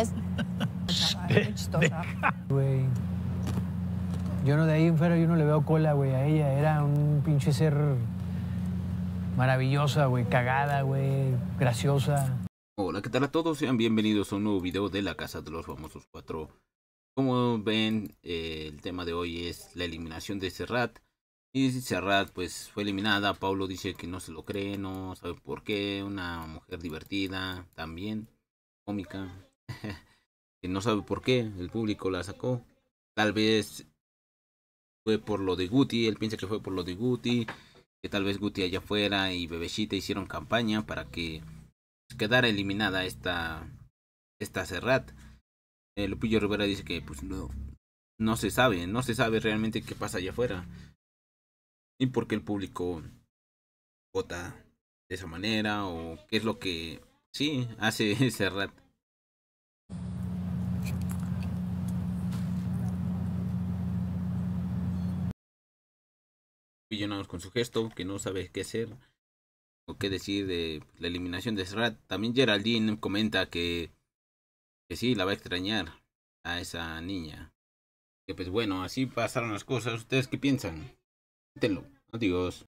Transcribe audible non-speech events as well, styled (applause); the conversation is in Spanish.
Es... (laughs) Yo no de ahí en fuera, yo no le veo cola, güey, a ella. Era un pinche ser maravillosa, güey, cagada, güey, graciosa. Hola, ¿qué tal a todos? Sean bienvenidos a un nuevo video de la Casa de los Famosos 4. Como ven, eh, el tema de hoy es la eliminación de Serrat. Y Serrat pues fue eliminada, Pablo dice que no se lo cree, no sabe por qué, una mujer divertida, también cómica, (laughs) que no sabe por qué el público la sacó. Tal vez fue por lo de Guti, él piensa que fue por lo de Guti, que tal vez Guti allá afuera y Bebechita hicieron campaña para que quedara eliminada esta, esta Serrat. Eh, Lupillo Rivera dice que pues no, no se sabe, no se sabe realmente qué pasa allá afuera. Y por qué el público vota de esa manera o qué es lo que sí hace (laughs) Serrat. pillonados con su gesto, que no sabe qué hacer o qué decir de pues, la eliminación de Serrat. También Geraldine comenta que, que sí, la va a extrañar a esa niña. Que pues bueno, así pasaron las cosas. ¿Ustedes qué piensan? Cuéntenlo. Adiós.